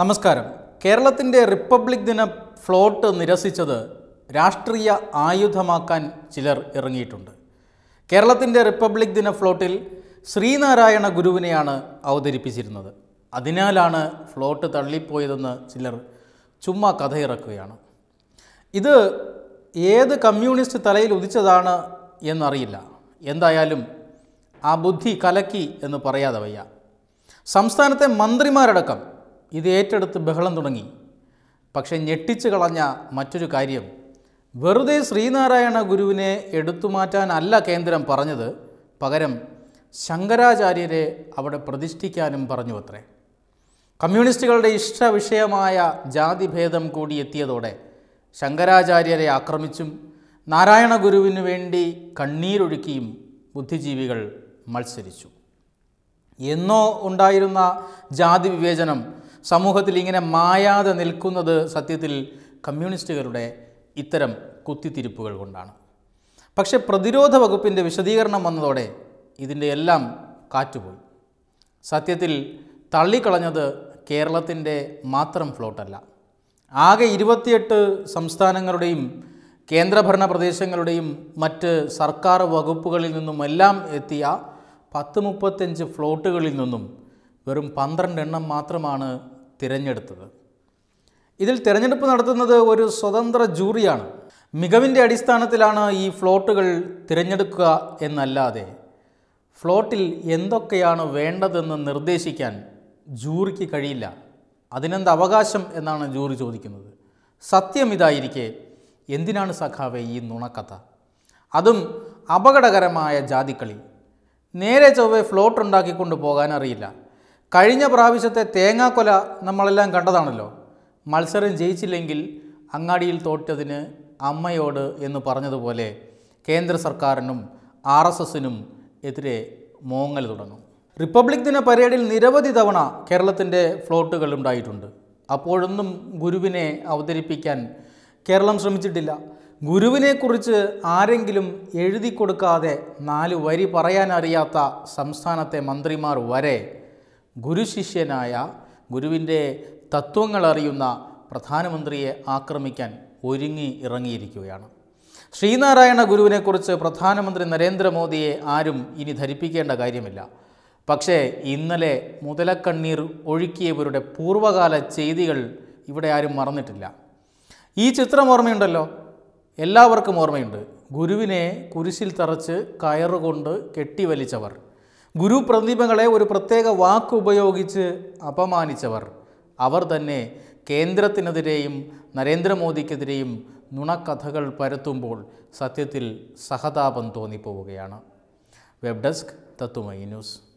നമസ്കാരം കേരളത്തിൻ്റെ റിപ്പബ്ലിക് ദിന ഫ്ലോട്ട് നിരസിച്ചത് രാഷ്ട്രീയ ആയുധമാക്കാൻ ചിലർ ഇറങ്ങിയിട്ടുണ്ട് കേരളത്തിൻ്റെ റിപ്പബ്ലിക് ദിന ഫ്ലോട്ടിൽ ശ്രീനാരായണ ഗുരുവിനെയാണ് അവതരിപ്പിച്ചിരുന്നത് അതിനാലാണ് ഫ്ലോട്ട് തള്ളിപ്പോയതെന്ന് ചിലർ ചുമ്മാ കഥയിറക്കുകയാണ് ഇത് ഏത് കമ്മ്യൂണിസ്റ്റ് തലയിൽ ഉദിച്ചതാണ് എന്നറിയില്ല എന്തായാലും ആ ബുദ്ധി കലക്കി എന്ന് പറയാതെ വയ്യ സംസ്ഥാനത്തെ മന്ത്രിമാരടക്കം ഇത് ഏറ്റെടുത്ത് ബഹളം തുടങ്ങി പക്ഷെ ഞെട്ടിച്ചു കളഞ്ഞ മറ്റൊരു കാര്യം വെറുതെ ശ്രീനാരായണ ഗുരുവിനെ എടുത്തുമാറ്റാനല്ല കേന്ദ്രം പറഞ്ഞത് പകരം ശങ്കരാചാര്യരെ അവിടെ പ്രതിഷ്ഠിക്കാനും പറഞ്ഞു അത്രേ കമ്മ്യൂണിസ്റ്റുകളുടെ ഇഷ്ടവിഷയമായ ജാതിഭേദം കൂടി എത്തിയതോടെ ശങ്കരാചാര്യരെ ആക്രമിച്ചും നാരായണ ഗുരുവിന് വേണ്ടി കണ്ണീരൊഴുക്കിയും ബുദ്ധിജീവികൾ മത്സരിച്ചു എന്നോ ഉണ്ടായിരുന്ന ജാതി വിവേചനം സമൂഹത്തിൽ ഇങ്ങനെ മായാതെ നിൽക്കുന്നത് സത്യത്തിൽ കമ്മ്യൂണിസ്റ്റുകളുടെ ഇത്തരം കുത്തിത്തിരിപ്പുകൾ കൊണ്ടാണ് പക്ഷെ പ്രതിരോധ വകുപ്പിൻ്റെ വിശദീകരണം വന്നതോടെ ഇതിൻ്റെ എല്ലാം കാറ്റുപോയി സത്യത്തിൽ തള്ളിക്കളഞ്ഞത് കേരളത്തിൻ്റെ മാത്രം ഫ്ലോട്ടല്ല ആകെ ഇരുപത്തിയെട്ട് സംസ്ഥാനങ്ങളുടെയും കേന്ദ്രഭരണ പ്രദേശങ്ങളുടെയും മറ്റ് സർക്കാർ വകുപ്പുകളിൽ നിന്നുമെല്ലാം എത്തിയ പത്ത് മുപ്പത്തഞ്ച് ഫ്ലോട്ടുകളിൽ നിന്നും വെറും പന്ത്രണ്ട് എണ്ണം മാത്രമാണ് തിരഞ്ഞെടുത്തത് ഇതിൽ തിരഞ്ഞെടുപ്പ് നടത്തുന്നത് ഒരു സ്വതന്ത്ര ജൂറിയാണ് മികവിൻ്റെ അടിസ്ഥാനത്തിലാണ് ഈ ഫ്ലോട്ടുകൾ തിരഞ്ഞെടുക്കുക എന്നല്ലാതെ ഫ്ലോട്ടിൽ എന്തൊക്കെയാണ് വേണ്ടതെന്ന് നിർദ്ദേശിക്കാൻ ജൂറിക്ക് കഴിയില്ല അതിനെന്ത് അവകാശം എന്നാണ് ജൂറി ചോദിക്കുന്നത് സത്യം ഇതായിരിക്കെ എന്തിനാണ് സഖാവെ ഈ നുണക്കഥ അതും അപകടകരമായ ജാതിക്കളി നേരെ ചൊവ്വേ ഫ്ലോട്ട് ഉണ്ടാക്കിക്കൊണ്ട് പോകാനറിയില്ല കഴിഞ്ഞ പ്രാവശ്യത്തെ തേങ്ങാക്കൊല നമ്മളെല്ലാം കണ്ടതാണല്ലോ മത്സരം ജയിച്ചില്ലെങ്കിൽ അങ്ങാടിയിൽ തോറ്റതിന് അമ്മയോട് എന്ന് പറഞ്ഞതുപോലെ കേന്ദ്ര സർക്കാരിനും ആർ എസ് എസിനും എതിരെ മോങ്ങൽ തുടങ്ങും റിപ്പബ്ലിക് ദിന പരേഡിൽ നിരവധി തവണ കേരളത്തിൻ്റെ ഫ്ലോട്ടുകൾ ഉണ്ടായിട്ടുണ്ട് അപ്പോഴൊന്നും ഗുരുവിനെ അവതരിപ്പിക്കാൻ കേരളം ശ്രമിച്ചിട്ടില്ല ഗുരുവിനെക്കുറിച്ച് ആരെങ്കിലും എഴുതി കൊടുക്കാതെ നാല് വരി പറയാനറിയാത്ത സംസ്ഥാനത്തെ മന്ത്രിമാർ വരെ ഗുരുശിഷ്യനായ ഗുരുവിൻ്റെ തത്വങ്ങൾ അറിയുന്ന പ്രധാനമന്ത്രിയെ ആക്രമിക്കാൻ ഒരുങ്ങി ഇറങ്ങിയിരിക്കുകയാണ് ശ്രീനാരായണ ഗുരുവിനെക്കുറിച്ച് പ്രധാനമന്ത്രി നരേന്ദ്രമോദിയെ ആരും ഇനി ധരിപ്പിക്കേണ്ട കാര്യമില്ല പക്ഷേ ഇന്നലെ മുതലക്കണ്ണീർ ഒഴുക്കിയവരുടെ പൂർവ്വകാല ചെയ്തികൾ ഇവിടെ ആരും മറന്നിട്ടില്ല ഈ ചിത്രം ഓർമ്മയുണ്ടല്ലോ എല്ലാവർക്കും ഓർമ്മയുണ്ട് ഗുരുവിനെ കുരിശിൽ തറച്ച് കയറുകൊണ്ട് കെട്ടിവലിച്ചവർ ഗുരു പ്രതിമകളെ ഒരു പ്രത്യേക വാക്കുപയോഗിച്ച് അപമാനിച്ചവർ അവർ തന്നെ കേന്ദ്രത്തിനെതിരെയും നരേന്ദ്രമോദിക്കെതിരെയും നുണക്കഥകൾ പരത്തുമ്പോൾ സത്യത്തിൽ സഹതാപം തോന്നിപ്പോവുകയാണ് വെബ് ഡെസ്ക് തത്തുമൈ ന്യൂസ്